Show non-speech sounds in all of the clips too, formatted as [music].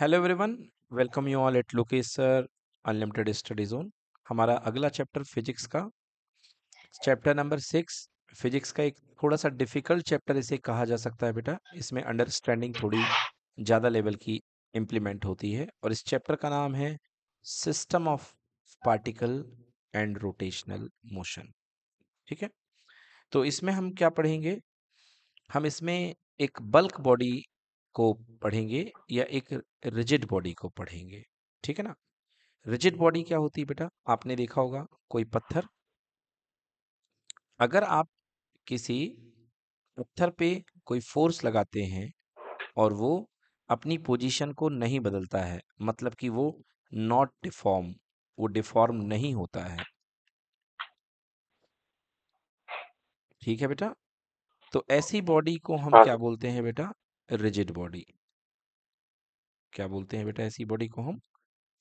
Hello everyone welcome you all at Lokesh sir unlimited study zone हमारा अगला chapter physics का chapter number six physics का एक थोड़ा सा डिफिकल्ट चैप्टर इसे कहा जा सकता है बेटा इसमें अंडरस्टैंडिंग थोड़ी ज़्यादा लेवल की इम्प्लीमेंट होती है और इस चैप्टर का नाम है system of particle and rotational motion ठीक है तो इसमें हम क्या पढ़ेंगे हम इसमें एक बल्क बॉडी को पढ़ेंगे या एक रिजिड बॉडी को पढ़ेंगे ठीक है ना रिजिड बॉडी क्या होती है बेटा आपने देखा होगा कोई पत्थर अगर आप किसी पत्थर पे कोई फोर्स लगाते हैं और वो अपनी पोजीशन को नहीं बदलता है मतलब कि वो नॉट डिफॉर्म वो डिफॉर्म नहीं होता है ठीक है बेटा तो ऐसी बॉडी को हम हाँ क्या बोलते हैं बेटा रिजिड बॉडी क्या बोलते हैं बेटा ऐसी बॉडी को हम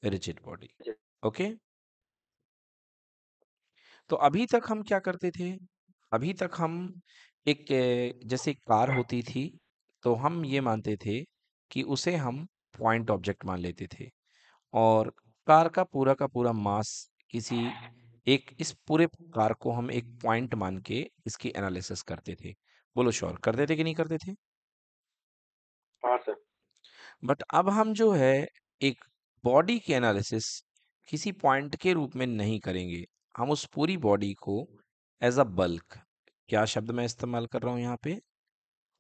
रिजिड बॉडी ओके तो अभी तक हम क्या करते थे अभी तक हम एक जैसे कार होती थी तो हम ये मानते थे कि उसे हम पॉइंट ऑब्जेक्ट मान लेते थे और कार का पूरा का पूरा मास किसी एक इस पूरे कार को हम एक पॉइंट मान के इसकी एनालिसिस करते थे बोलो श्योर करते थे कि नहीं करते थे हाँ, बट अब हम जो है एक बॉडी के एनालिसिस किसी पॉइंट के रूप में नहीं करेंगे हम उस पूरी बॉडी को एज अ बल्क क्या शब्द मैं इस्तेमाल कर रहा हूँ यहाँ पे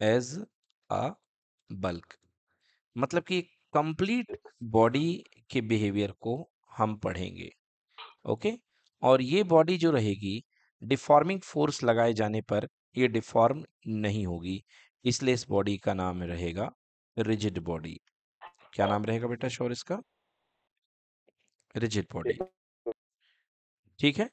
एज अ बल्क मतलब कि कंप्लीट बॉडी के बिहेवियर को हम पढ़ेंगे ओके और ये बॉडी जो रहेगी डिफॉर्मिंग फोर्स लगाए जाने पर ये डिफॉर्म नहीं होगी इसलिए इस बॉडी का नाम रहेगा रिजिड बॉडी क्या नाम रहेगा बेटा शोर इसका रिजिड बॉडी ठीक है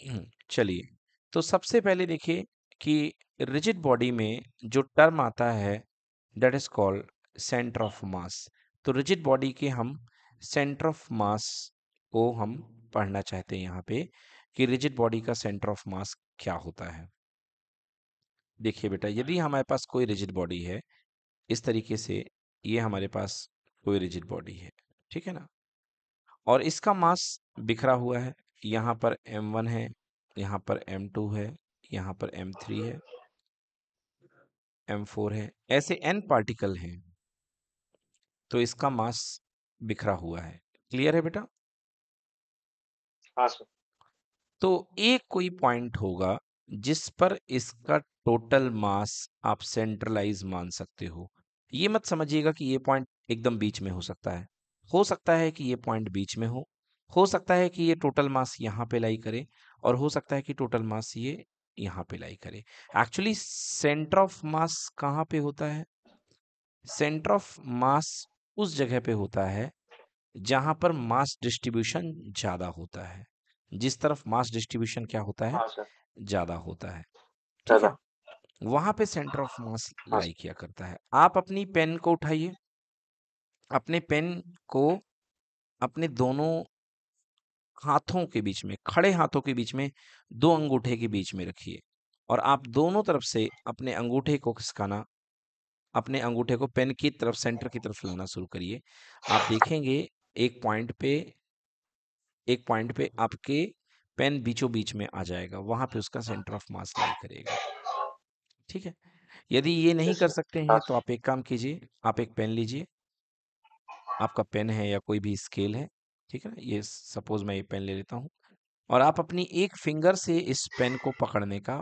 हम्म, चलिए तो सबसे पहले देखिए कि रिजिड बॉडी में जो टर्म आता है that is called centre of mass तो रिजिड बॉडी के हम सेंटर ऑफ मास को हम पढ़ना चाहते हैं यहाँ पे कि रिजिड बॉडी का सेंटर ऑफ मास क्या होता है देखिए बेटा यदि हाँ। हमारे पास कोई रिजिड बॉडी है इस तरीके से ये हमारे पास कोई रिजिड बॉडी है ठीक है ना और इसका मास बिखरा हुआ है यहाँ पर M1 है यहाँ पर M2 है यहाँ पर M3 है M4 है ऐसे n पार्टिकल हैं तो इसका मास बिखरा हुआ है क्लियर है बेटा हाँ, तो एक कोई पॉइंट होगा जिस पर इसका टोटल मास आप सेंट्रलाइज मान सकते हो ये मत समझिएगा कि ये पॉइंट एकदम बीच में हो सकता है हो सकता है कि ये पॉइंट बीच में हो हो सकता है कि ये टोटल मास यहाँ पे लाई करे और हो सकता है कि टोटल मास ये यहाँ पे लाई करे एक्चुअली सेंटर ऑफ मास कहाँ पे होता है सेंटर ऑफ मास उस जगह पे होता है जहां पर मास डिस्ट्रीब्यूशन ज्यादा होता है जिस तरफ मास डिस्ट्रीब्यूशन क्या होता है हाँ ज्यादा होता है ठीक है वहां पे सेंटर ऑफ मास हाँ लाई किया करता है आप अपनी पेन को उठाइए अपने पेन को अपने दोनों हाथों के बीच में खड़े हाथों के बीच में दो अंगूठे के बीच में रखिए और आप दोनों तरफ से अपने अंगूठे को खिसकाना अपने अंगूठे को पेन की तरफ सेंटर की तरफ लाना शुरू करिए आप देखेंगे एक पॉइंट पे एक पॉइंट पे हम्म। आपके पेन बीचों बीच में आ जाएगा वहां पे उसका सेंटर ऑफ मास लाई करेगा ठीक है यदि ये नहीं कर अच्छा। सकते हैं हाँ। तो आप एक काम कीजिए आप एक पेन लीजिए आपका पेन है या कोई भी स्केल है ठीक है ना ये सपोज मैं ये पेन ले लेता हूँ और आप अपनी एक फिंगर से इस पेन को पकड़ने का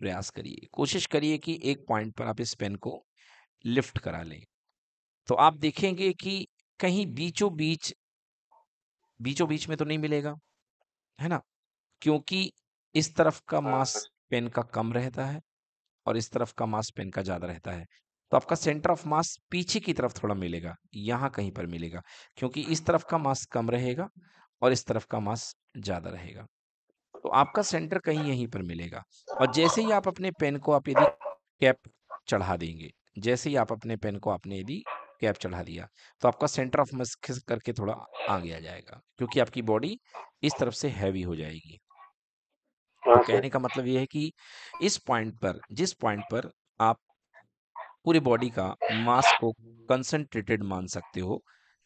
प्रयास करिए कोशिश करिए कि एक पॉइंट पर आप इस पेन को लिफ्ट करा लें तो आप देखेंगे कि कहीं बीचों बीच बीचों बीच में तो नहीं मिलेगा है ना क्योंकि इस तरफ का हाँ, मास हाँ। पेन का कम रहता है और इस तरफ का मास पेन का ज्यादा रहता है तो आपका सेंटर ऑफ मास पीछे की तरफ थोड़ा मिलेगा यहाँ कहीं पर मिलेगा क्योंकि इस तरफ का मास कम रहेगा और इस तरफ का मास ज्यादा रहेगा तो आपका सेंटर कहीं यहीं पर मिलेगा और जैसे ही आप अपने पेन को आप यदि कैप चढ़ा देंगे जैसे ही आप अपने पेन को आपने यदि कैप चढ़ा दिया तो आपका सेंटर ऑफ मस खिस करके थोड़ा आगे आ जाएगा क्योंकि आपकी बॉडी इस तरफ से हैवी हो जाएगी तो हाँ कहने का मतलब यह है कि इस पॉइंट पर जिस पॉइंट पर आप पूरे बॉडी का मास को कंसंट्रेटेड मान सकते हो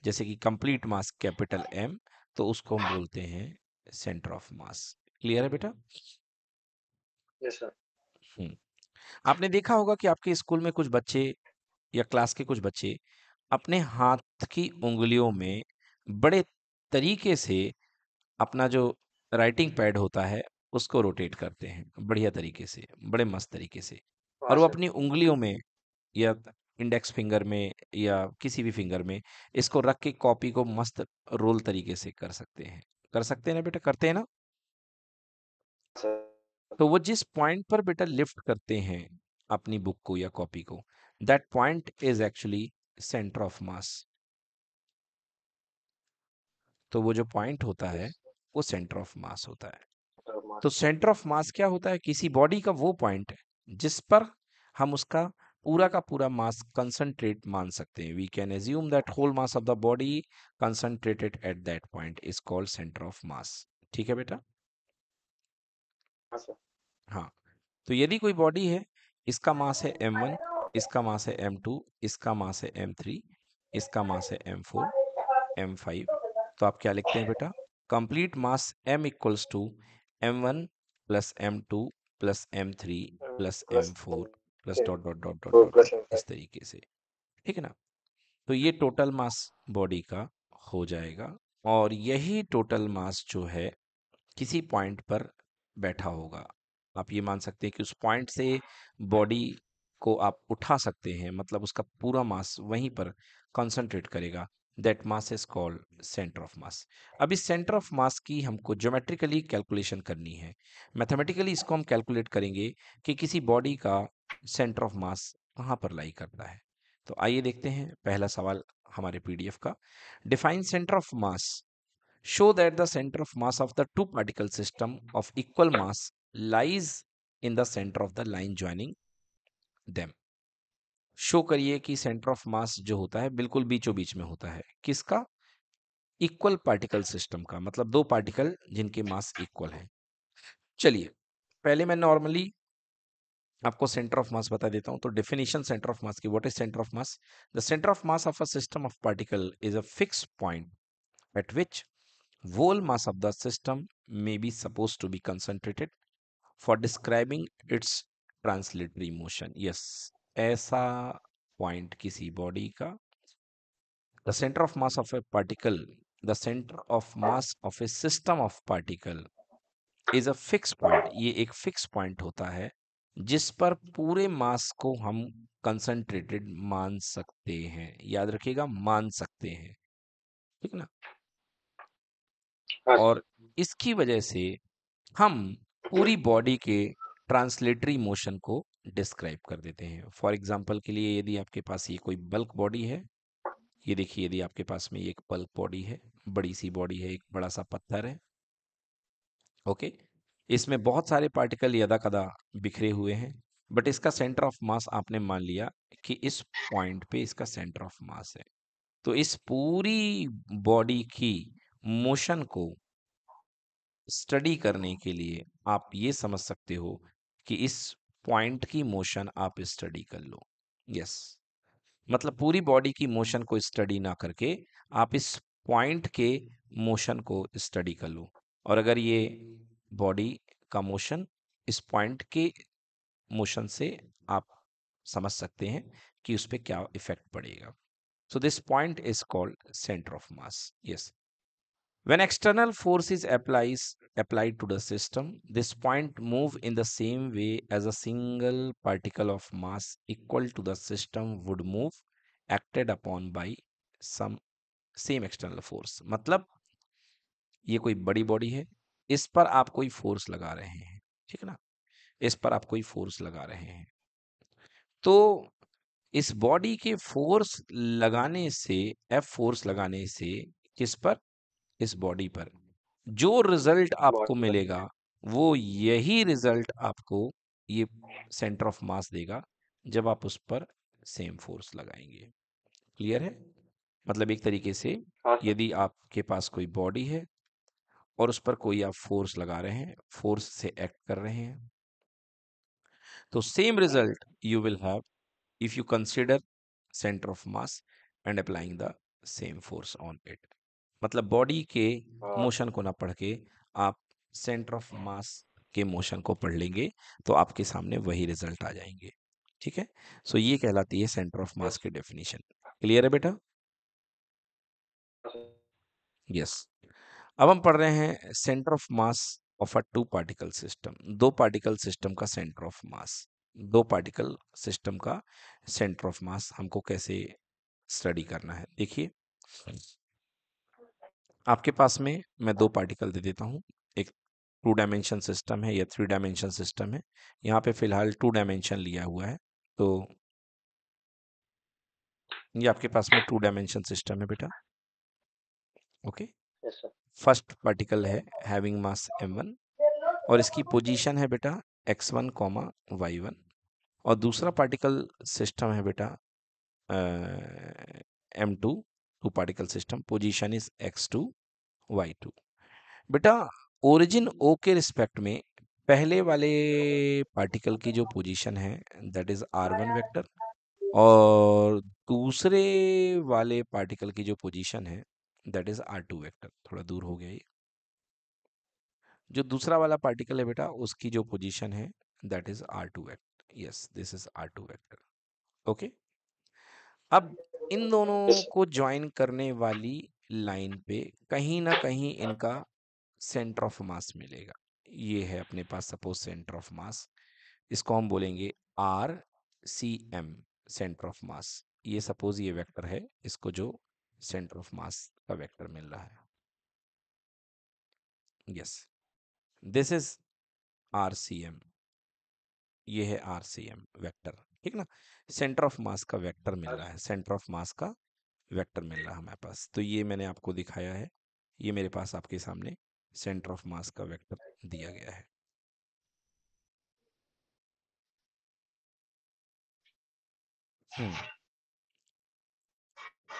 जैसे कि कंप्लीट मास कैपिटल एम तो उसको हम बोलते हैं सेंटर ऑफ मास क्लियर है बेटा यस सर आपने देखा होगा कि आपके स्कूल में कुछ बच्चे या क्लास के कुछ बच्चे अपने हाथ की उंगलियों में बड़े तरीके से अपना जो राइटिंग पैड होता है उसको रोटेट करते हैं बढ़िया तरीके से बड़े मस्त तरीके से और वो अपनी उंगलियों में या इंडेक्स फिंगर में या किसी भी फिंगर में इसको रख के कॉपी को मस्त रोल तरीके से कर सकते हैं कर सकते हैं ना बेटा करते हैं ना तो वो जिस पॉइंट पर बेटा लिफ्ट करते हैं अपनी बुक को या कॉपी को that point is actually centre of mass तो वो जो पॉइंट होता है वो सेंटर ऑफ मास होता है तो सेंटर ऑफ मास क्या होता है किसी बॉडी का वो पॉइंट है जिस पर हम उसका पूरा का पूरा मास कंसंट्रेट मान सकते हैं we can assume that whole mass of the body concentrated at that point is called centre of mass ठीक है बेटा हाँ, हाँ। तो यदि कोई बॉडी है इसका मास है एम वन इसका मास है एम टू इसका मास है एम थ्री इसका मास है एम फोर एम फाइव तो आप क्या लिखते हैं बेटा complete mass M equals to M one plus M two plus M three plus M four plus dot dot dot dot इस तरीके से ठीक है ना तो ये टोटल मास बॉडी का हो जाएगा और यही टोटल मास जो है किसी पॉइंट पर बैठा होगा आप ये मान सकते हैं कि उस पॉइंट से बॉडी को आप उठा सकते हैं मतलब उसका पूरा मास वहीं पर कंसंट्रेट करेगा that mass is called centre of mass अब इस सेंटर ऑफ मास की हमको ज्योमेट्रिकली कैलकुलेशन करनी है मैथमेटिकली इसको हम कैलकुलेट करेंगे कि किसी बॉडी का सेंटर ऑफ मास कहाँ पर लाई करता है तो आइए देखते हैं पहला सवाल हमारे पीडीएफ का define centre of mass show that the centre of mass of the two particle system of equal mass lies in the centre of the line joining them show करिए कि सेंटर ऑफ मास जो होता है बिल्कुल बीचों बीच में होता है किसका इक्वल पार्टिकल सिस्टम का मतलब दो पार्टिकल जिनके मास इक्वल है चलिए पहले मैं नॉर्मली आपको सेंटर ऑफ मास बता देता हूं तो डेफिनेशन सेंटर ऑफ मास की what is centre of mass the centre of mass of a system of particle is a fix point at which whole mass of the system may be suppose to be concentrated for describing its translatory motion yes ऐसा point किसी body का the centre of mass of a particle the centre of mass of a system of particle is a fix point ये एक fix point होता है जिस पर पूरे मास को हम कंसंट्रेटेड मान सकते हैं याद रखिएगा मान सकते हैं ठीक ना हाँ। और इसकी वजह से हम पूरी बॉडी के ट्रांसलेटरी मोशन को डिस्क्राइब कर देते हैं फॉर एग्जाम्पल के लिए यदि आपके पास ये कोई बल्क बॉडी है ये देखिए यदि आपके पास में ये एक बल्क बॉडी है बड़ी सी बॉडी है एक बड़ा सा पत्थर है ओके इसमें बहुत सारे पार्टिकल यदा कदा बिखरे हुए हैं बट इसका सेंटर ऑफ मास आपने मान लिया कि इस पॉइंट पे इसका सेंटर ऑफ मास है तो इस पूरी बॉडी की मोशन को स्टडी करने के लिए आप ये समझ सकते हो कि इस पॉइंट की मोशन आप स्टडी कर लो यस yes. मतलब पूरी बॉडी की मोशन को स्टडी ना करके आप इस पॉइंट के मोशन को स्टडी कर लो और अगर ये बॉडी का मोशन इस पॉइंट के मोशन से आप समझ सकते हैं कि उस पर क्या इफेक्ट पड़ेगा so this point is called centre of mass yes When external force is applies, applied to the system, this point move in the same way as a single particle of mass equal to the system would move acted upon by some same external force. matlab ye koi badi body hai is par aap koi force laga rahe hain theek na is par aap koi force laga rahe hain to इस body के force लगाने से F force लगाने से किस पर इस body पर जो रिजल्ट आपको मिलेगा वो यही रिजल्ट आपको ये सेंटर ऑफ मास देगा जब आप उस पर सेम फोर्स लगाएंगे क्लियर है मतलब एक तरीके से हाँ यदि आपके पास कोई बॉडी है और उस पर कोई आप फोर्स लगा रहे हैं फोर्स से एक्ट कर रहे हैं तो same result you will have if you consider centre of mass and applying the same force on it मतलब बॉडी के हाँ। मोशन को ना पढ़ के आप सेंटर ऑफ मास के मोशन को पढ़ लेंगे तो आपके सामने वही रिजल्ट आ जाएंगे ठीक है सो ये कहलाती है सेंटर ऑफ मास की डेफिनेशन क्लियर है बेटा यस yes. अब हम पढ़ रहे हैं centre of mass of a two particle system दो पार्टिकल सिस्टम का सेंटर ऑफ मास दो पार्टिकल सिस्टम का सेंटर ऑफ मास हमको कैसे स्टडी करना है देखिए आपके पास में मैं दो पार्टिकल दे देता हूँ एक टू डायमेंशन सिस्टम है या थ्री डायमेंशन सिस्टम है यहाँ पे फिलहाल टू डायमेंशन लिया हुआ है तो ये आपके पास में टू डायमेंशन सिस्टम है बेटा ओके फर्स्ट पार्टिकल है हैविंग मास एम वन और इसकी पोजीशन है बेटा x one comma Y one और दूसरा पार्टिकल सिस्टम है बेटा M two two particle system particle is X two Y two बेटा ओरिजिन ओ के रिस्पेक्ट में पहले वाले पार्टिकल की जो पोजीशन है that is R one vector और दूसरे वाले पार्टिकल की जो पोजीशन है that is R two vector थोड़ा दूर हो गया ये जो दूसरा वाला पार्टिकल है बेटा उसकी जो पोजीशन है that is R two vector yes this is R two vector okay अब इन दोनों को ज्वाइन करने वाली लाइन पे कहीं ना कहीं इनका सेंटर ऑफ मास मिलेगा ये है अपने पास सपोज सेंटर ऑफ मास इसको हम बोलेंगे R C M centre of mass ये सपोज ये वेक्टर है इसको जो सेंटर ऑफ मास का वेक्टर मिल रहा है yes this is R C M ये है आर सी एम वैक्टर ठीक ना सेंटर ऑफ मास का वेक्टर मिल रहा है सेंटर ऑफ मास का वेक्टर मिल रहा है हमारे पास तो ये मैंने आपको दिखाया है ये मेरे पास आपके सामने सेंटर ऑफ मास का वेक्टर दिया गया है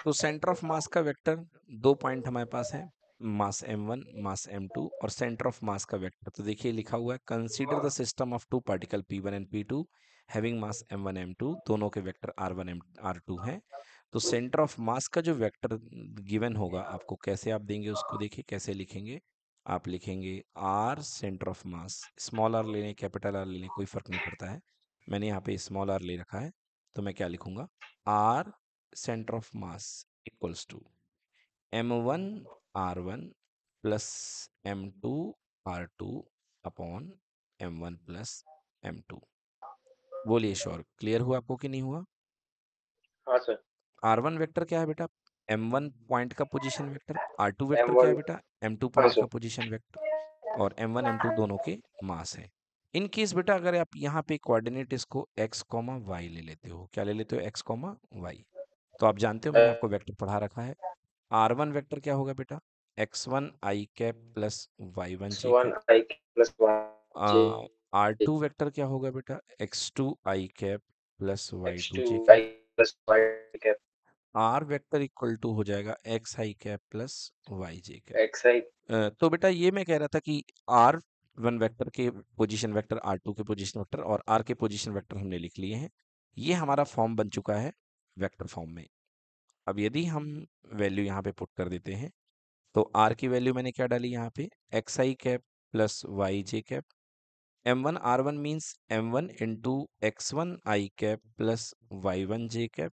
तो सेंटर ऑफ मास का वेक्टर दो पॉइंट हमारे पास है मास m1 मास m2 और सेंटर ऑफ मास का वेक्टर तो देखिए लिखा हुआ है consider the system of two particle p1 and p2 having mass M one M two दोनों के vector R one M are two हैं अच्छा। तो सेंटर ऑफ मास का जो वेक्टर गिवन होगा आपको कैसे आप देंगे उसको देखिए कैसे लिखेंगे आप लिखेंगे are centre of mass small R ले लें कैपिटल आर ले लें कोई फर्क नहीं पड़ता है मैंने यहाँ पे स्मॉल आर ले रखा है तो मैं क्या लिखूंगा R centre of mass equals to M one are one plus M two are two upon M one plus M two बोलिए श्योर क्लियर हुआ आपको कि नहीं हुआ हाँ सर आर वन वेक्टर क्या है बेटा एम वन पॉइंट का position vector r two vector क्या है बेटा एम टू हाँ, पॉइंट का पोजिशन वेक्टर और एम वन एम टू दोनों के मास है इन केस बेटा अगर आप यहाँ पे कोऑर्डिनेट इसको एक्स कॉमा वाई ले लेते हो क्या ले लेते हो एक्स कॉमा वाई तो आप जानते हो मैंने आपको वेक्टर पढ़ा रखा है आर वन वेक्टर क्या होगा बेटा x one i cap plus y one j r two vector क्या होगा बेटा x two i cap plus y two j cap r vector equal to हो जाएगा x i cap plus y j cap x i तो बेटा ये मैं कह रहा था कि आर वन वेक्टर के पोजीशन वेक्टर आर टू के पोजीशन वेक्टर और आर के पोजीशन वेक्टर हमने लिख लिए हैं ये हमारा फॉर्म बन चुका है वेक्टर फॉर्म में अब यदि हम वैल्यू यहाँ पे पुट कर देते हैं तो आर की वैल्यू मैंने क्या डाली यहाँ पे x i cap plus y j cap m one are one means m one into x one i cap plus y one j cap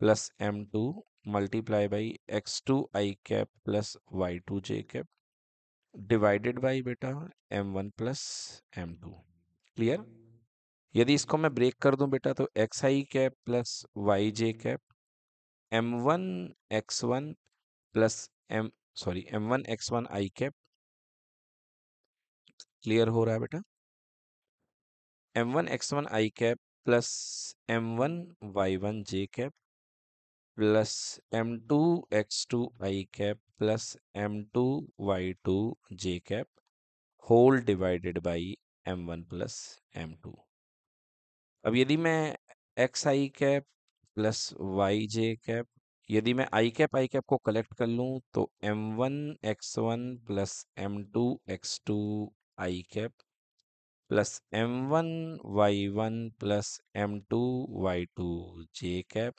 plus M two multiply by x two i cap plus y two j cap divided by बेटा m one plus M two clear यदि इसको मैं break कर दूं बेटा तो x i cap plus y j cap m one x one plus m sorry m one x one i cap clear हो रहा है बेटा m one x one i cap plus m one y one j cap plus M two x two i cap plus M two Y two j cap whole divided by m one plus M two अब यदि मैं x i cap plus y j cap यदि मैं i cap i cap को collect कर लूँ तो m one x one plus M two x two i cap plus m one y one plus M two Y two j cap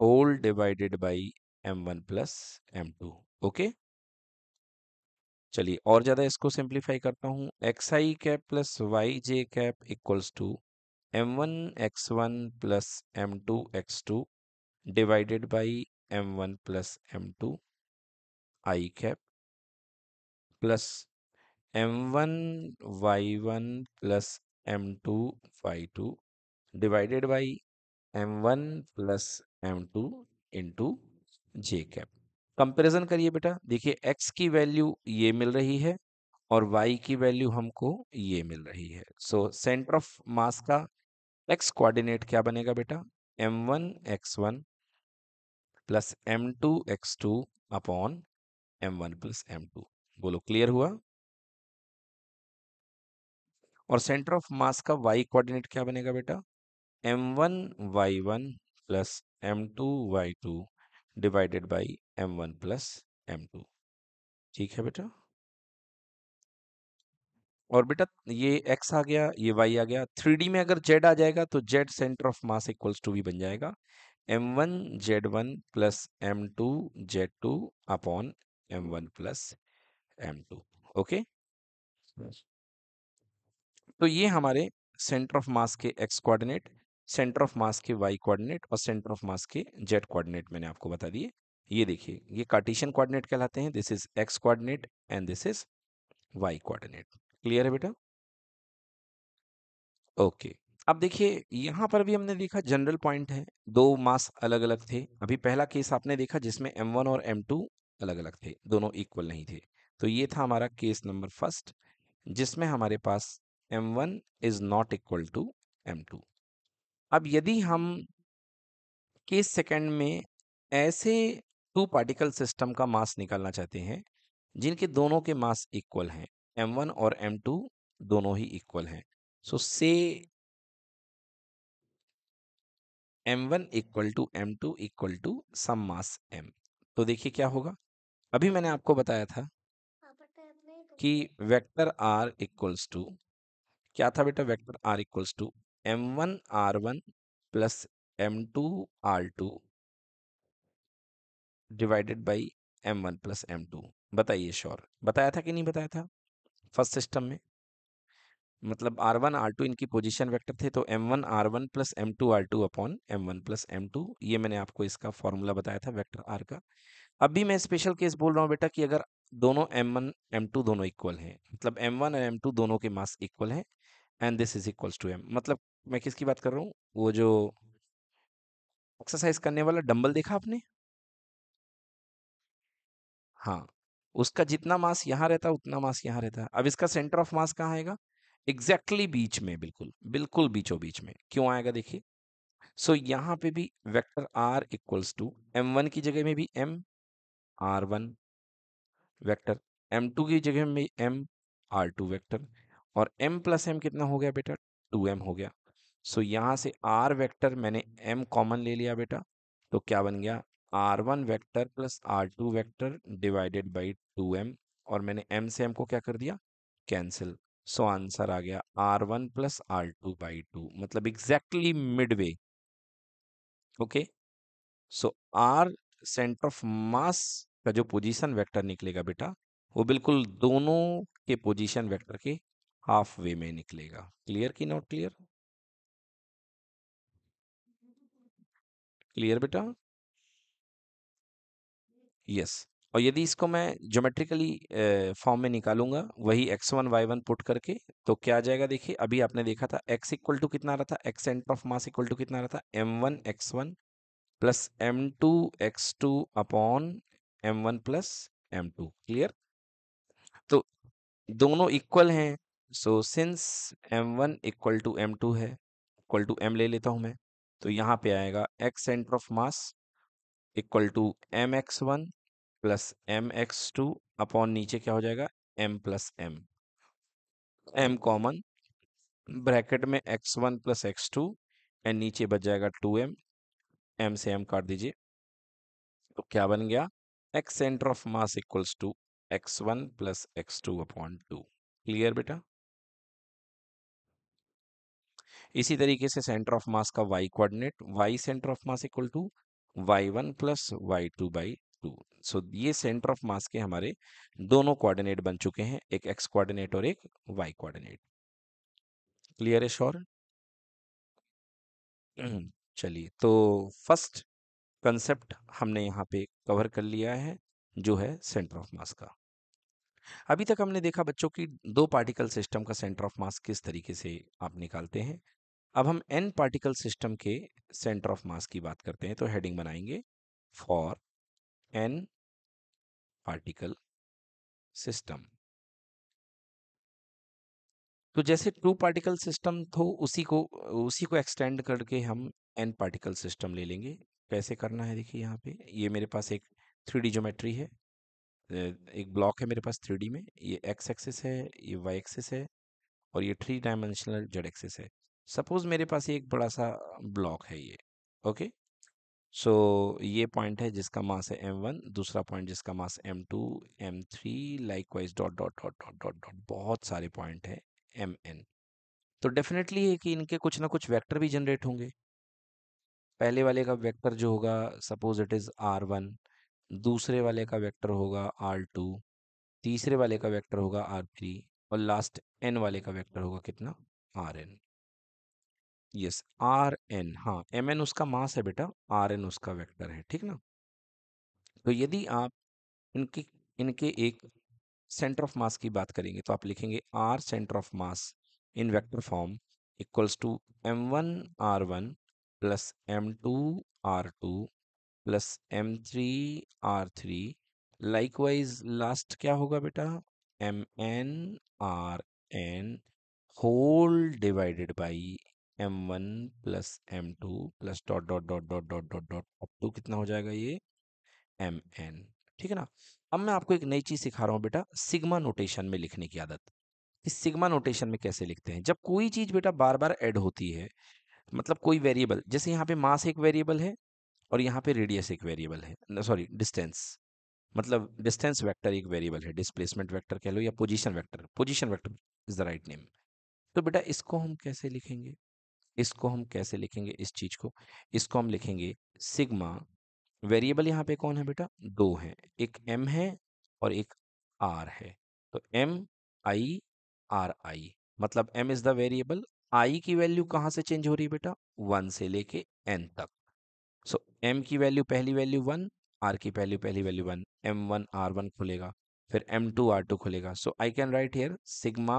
whole divided by m one plus M two okay चलिए और ज़्यादा इसको simplify करता हूँ x i cap plus y j cap equals to M one x one plus M two x two divided by m one plus M two i cap plus m one y one plus M two Y two divided by m one plus M two into j cap comparison करिए बेटा देखिए x की value ये मिल रही है और Y की value हमको ये मिल रही है सो सेंटर ऑफ मास का एक्स कोऑर्डिनेट क्या बनेगा बेटा m one x one plus M two x two upon M one plus M two बोलो क्लियर हुआ और सेंटर ऑफ मास का वाई कोऑर्डिनेट क्या बनेगा बेटा m one y one plus M two Y two divided by m one plus M two ठीक है बेटा और बेटा ये एक्स आ गया ये वाई आ गया थ्री में अगर जेड आ जाएगा तो z centre of mass equals to भी बन जाएगा m one z one plus M two z two upon M one plus M two okay तो ये हमारे सेंटर ऑफ मास के x coordinate centre of mass के वाई कोऑर्डिनेट और centre of mass के जेड कोऑर्डिनेट मैंने आपको बता दिए ये देखिए ये कार्टेशियन कोऑर्डिनेट कहलाते हैं this is x coordinate and this is y coordinate clear है बेटा ओके अब देखिए यहाँ पर भी हमने देखा जनरल पॉइंट है दो मास अलग अलग थे अभी पहला केस आपने देखा जिसमें M1 और M2 अलग अलग थे दोनों इक्वल नहीं थे तो ये था हमारा केस नंबर फर्स्ट जिसमें हमारे पास m1 is not equal to two अब यदि हम किस सेकंड में ऐसे टू पार्टिकल सिस्टम का मास निकालना चाहते हैं जिनके दोनों के मास इक्वल हैं m1 और m2 दोनों ही इक्वल हैं सो से m1 equal to m two equal to some mass m तो देखिए क्या होगा अभी मैंने आपको बताया था हाँ, कि वेक्टर r इक्वल्स टू क्या था बेटा vector r equals to M one are one plus M two are two divided by m one plus M two बताइए श्योर बताया था कि नहीं बताया था फर्स्ट सिस्टम में मतलब आर वन आर टू इनकी पोजिशन वैक्टर थे तो m one are one plus M two are two upon M one plus M two ये मैंने आपको इसका फॉर्मूला बताया था वैक्टर आर का अब भी मैं स्पेशल केस बोल रहा हूँ बेटा कि अगर दोनों एम वन एम टू दोनों इक्वल हैं मतलब एम वन और एम टू दोनों के मास इक्वल हैं and this is equals to m मतलब मैं किसकी बात कर रहा हूँ वो जो एक्सरसाइज करने वाला डंबल देखा आपने हाँ उसका जितना मास यहाँ रहता उतना मास यहाँ रहता अब इसका सेंटर ऑफ मास कहाँ आएगा एग्जैक्टली exactly बीच में बिल्कुल बिल्कुल बीचों बीच में क्यों आएगा देखिए सो so, यहाँ पे भी vector r equals to M one की जगह में भी m r one vector m two की जगह में एम आर टू वैक्टर और m प्लस एम कितना हो गया बेटा 2m हो गया सो so, यहाँ से r वेक्टर मैंने m कॉमन ले लिया बेटा तो क्या बन गया r one vector plus r two vector divided by two m और मैंने एम से एम को क्या कर दिया कैंसिल सो आंसर आ गया r one plus r two by two मतलब exactly mid way okay so r centre of mass का जो पोजीशन वेक्टर निकलेगा बेटा वो बिल्कुल दोनों के पोजीशन वेक्टर के हाफ वे में निकलेगा क्लियर की नॉट क्लियर क्लियर बेटा यस yes. और यदि इसको मैं ज्योमेट्रिकली फॉर्म में निकालूंगा वही x one y one put करके तो क्या आ जाएगा देखिए अभी आपने देखा था एक्स इक्वल टू कितना रहा था x centre of mass equal to कितना रहा था m one x one plus M two x two upon M one plus M two clear तो दोनों इक्वल हैं so since m one equal to m two है equal to m ले लेता हूँ मैं तो यहाँ पे आएगा x centre of mass equal to m x one plus m x two upon नीचे क्या हो जाएगा m plus m m common bracket में x one plus x two and नीचे बच जाएगा टू एम एम से एम काट दीजिए तो क्या बन गया x centre of mass equals to x one plus x two upon two clear बेटा इसी तरीके से सेंटर ऑफ मास का y coordinate y centre of mass equal to y one plus y two by two so ये centre of mass के हमारे दोनों coordinate बन चुके हैं एक एक्स कोऑर्डिनेट और एक वाई कोऑर्डिनेट क्लियर है श्योर [clears throat] चलिए तो फर्स्ट कंसेप्ट हमने यहाँ पे कवर कर लिया है जो है सेंटर ऑफ मास का अभी तक हमने देखा बच्चों की दो पार्टिकल सिस्टम का सेंटर ऑफ मास किस तरीके से आप निकालते हैं अब हम एन पार्टिकल सिस्टम के सेंटर ऑफ मास की बात करते हैं तो हेडिंग बनाएंगे फॉर एन पार्टिकल सिस्टम तो जैसे टू पार्टिकल सिस्टम तो उसी को उसी को एक्सटेंड करके हम एन पार्टिकल सिस्टम ले लेंगे कैसे करना है देखिए यहाँ पे ये मेरे पास एक थ्री डी जोमेट्री है एक ब्लॉक है मेरे पास थ्री में ये एक्स एक्सेस है ये वाई एक्सेस है और ये थ्री डायमेंशनल जेड एक्सेस है सपोज मेरे पास एक बड़ा सा ब्लॉक है ये ओके सो so, ये पॉइंट है जिसका मास है एम वन दूसरा पॉइंट जिसका mass m two m three likewise dot dot dot dot dot dot बहुत सारे पॉइंट है एम एन तो डेफिनेटली है कि इनके कुछ ना कुछ वेक्टर भी जनरेट होंगे पहले वाले का वेक्टर जो होगा suppose it is r one दूसरे वाले का वेक्टर होगा आर टू तीसरे वाले का वेक्टर होगा आर थ्री और लास्ट एन वाले का वेक्टर होगा कितना r n yes r n हाँ एम एन उसका मास है बेटा आर एन उसका वेक्टर है ठीक ना तो यदि आप इनकी इनके एक सेंटर ऑफ मास की बात करेंगे तो आप लिखेंगे are centre of mass in vector form equals to M one are one plus M two are two plus M three r three likewise last क्या होगा बेटा m n r n whole divided by m one plus M two plus dot dot dot dot dot dot dot up to कितना हो जाएगा ये M N ठीक है ना अब मैं आपको एक नई चीज़ सिखा रहा हूँ बेटा सिग्मा नोटेशन में लिखने की आदत कि सिग्मा नोटेशन में कैसे लिखते हैं जब कोई चीज़ बेटा बार बार ऐड होती है मतलब कोई वेरिएबल जैसे यहाँ पे मास एक वेरिएबल है और यहाँ पे रेडियस एक वेरिएबल है सॉरी डिस्टेंस मतलब डिस्टेंस वेक्टर एक वेरिएबल है डिस्प्लेसमेंट वेक्टर कह लो या position vector position vector is the right name तो बेटा इसको हम कैसे लिखेंगे इसको हम कैसे लिखेंगे इस चीज को इसको हम लिखेंगे सिग्मा वेरिएबल यहाँ पे कौन है बेटा दो है एक एम है और एक आर है तो एम आई आर आई मतलब m is the variable i की वैल्यू कहाँ से चेंज हो रही है बेटा वन से लेके एन तक सो so, एम की वैल्यू पहली वैल्यू वन आर की पहली पहली value one m one are one खुलेगा फिर एम टू आर टू खुलेगा so I can write here sigma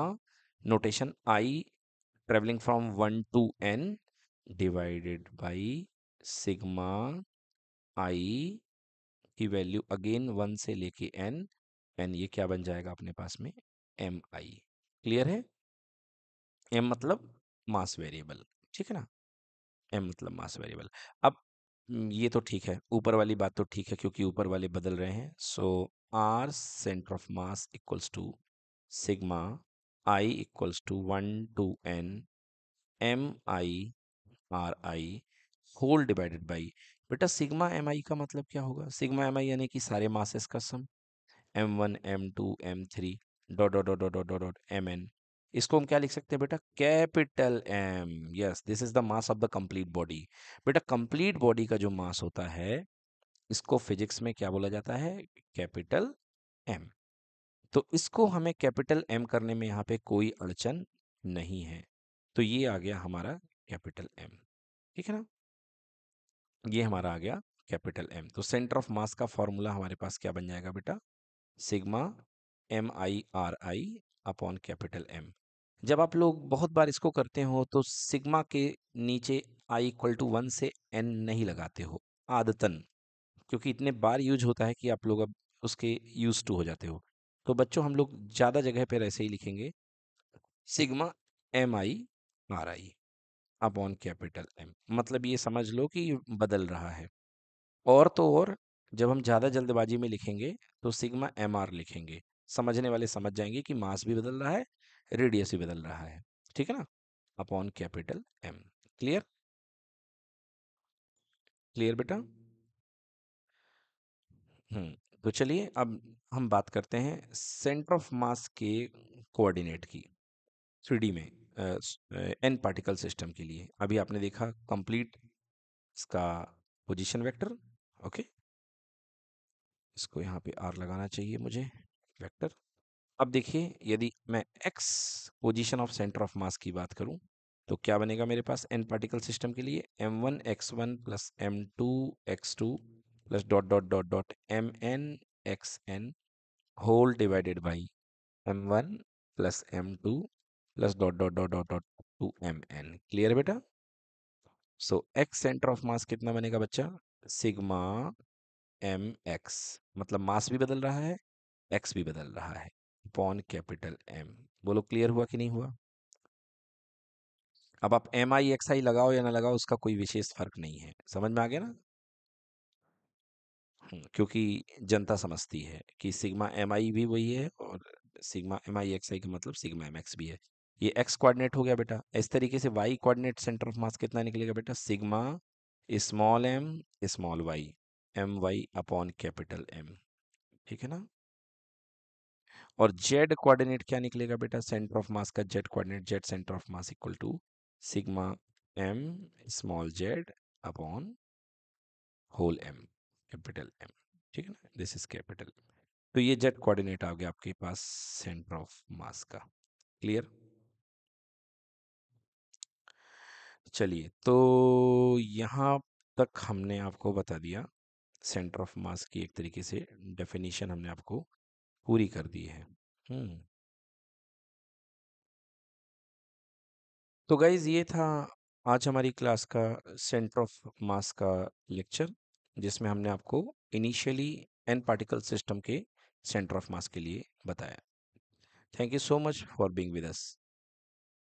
notation i travelling from one to n divided by sigma i की value again one से लेके N N ये क्या बन जाएगा अपने पास में एम आई क्लियर है एम मतलब मास वेरिएबल ठीक है ना एम मतलब मास वेरिएबल अब mm, ये तो ठीक है ऊपर वाली बात तो ठीक है क्योंकि ऊपर वाले बदल रहे हैं so r centre of mass equals to sigma i equals to 1 to n m i r i whole divided by बेटा सिग्मा एम आई का मतलब क्या होगा सिग्मा एम आई यानी कि सारे मासेस का sum m one M two m three dot dot dot dot dot dot m n इसको हम क्या लिख सकते हैं बेटा capital m yes this is the mass of the complete body बेटा कंप्लीट बॉडी का जो मास होता है इसको फिजिक्स में क्या बोला जाता है कैपिटल एम तो इसको हमें कैपिटल एम करने में यहाँ पे कोई अड़चन नहीं है तो ये आ गया हमारा कैपिटल एम ठीक है ना ये हमारा आ गया कैपिटल एम तो सेंटर ऑफ मास का फॉर्मूला हमारे पास क्या बन जाएगा बेटा sigma M I are I upon capital M जब आप लोग बहुत बार इसको करते हो तो सिग्मा के नीचे आई इक्वल टू वन से एन नहीं लगाते हो आदतन क्योंकि इतने बार यूज होता है कि आप लोग अब उसके यूज टू हो जाते हो तो बच्चों हम लोग ज़्यादा जगह पर ऐसे ही लिखेंगे sigma M I are I upon capital M मतलब ये समझ लो कि बदल रहा है और तो और जब हम ज़्यादा जल्दबाजी में लिखेंगे तो सिग्मा एम आर लिखेंगे समझने वाले समझ जाएंगे कि मास भी बदल रहा है रेडियस भी बदल रहा है ठीक है ना upon capital M clear clear बेटा हम्म, हम्म। तो चलिए अब हम बात करते हैं सेंटर ऑफ मास के कोऑर्डिनेट की थ्री में एन पार्टिकल सिस्टम के लिए अभी आपने देखा कंप्लीट इसका पोजीशन वेक्टर ओके इसको यहाँ पे आर लगाना चाहिए मुझे वेक्टर अब देखिए यदि मैं X position of centre of mass की बात करूँ तो क्या बनेगा मेरे पास एन पार्टिकल सिस्टम के लिए M one x one plus M two x two plus dot dot dot dot mn xn whole divided by m1 plus m2 plus dot dot dot dot dot two M N clear बेटा so X centre of mass कितना बनेगा बच्चा sigma M x मतलब मास भी बदल रहा है x भी बदल रहा है अपॉन कैपिटल एम बोलो क्लियर हुआ कि नहीं हुआ अब आप एम आई एक्स आई लगाओ या ना लगाओ उसका कोई विशेष फर्क नहीं है समझ में आ गया ना क्योंकि जनता समझती है कि सिग्मा एम आई भी वही है और sigma M I X I का मतलब सिग्मा एम एक्स भी है ये एक्स कोऑर्डिनेट हो गया बेटा इस तरीके से Y coordinate centre of mass कितना निकलेगा बेटा sigma small M small Y M Y upon capital M ठीक है ना और जेड कोऑर्डिनेट क्या निकलेगा बेटा सेंटर ऑफ मास का Z coordinate Z centre of mass equal to sigma M small Z upon whole M capital M ठीक है ना दिस इज कैपिटल तो ये जेड कोऑर्डिनेट आ गया आपके पास सेंटर ऑफ मास का क्लियर चलिए तो यहाँ तक हमने आपको बता दिया सेंटर ऑफ मास की एक तरीके से डेफिनेशन हमने आपको पूरी कर दी है हम्म। तो गाइज ये था आज हमारी क्लास का सेंटर ऑफ मास का लेक्चर जिसमें हमने आपको इनिशियली एन पार्टिकल सिस्टम के सेंटर ऑफ मास के लिए बताया thank you so much for being with us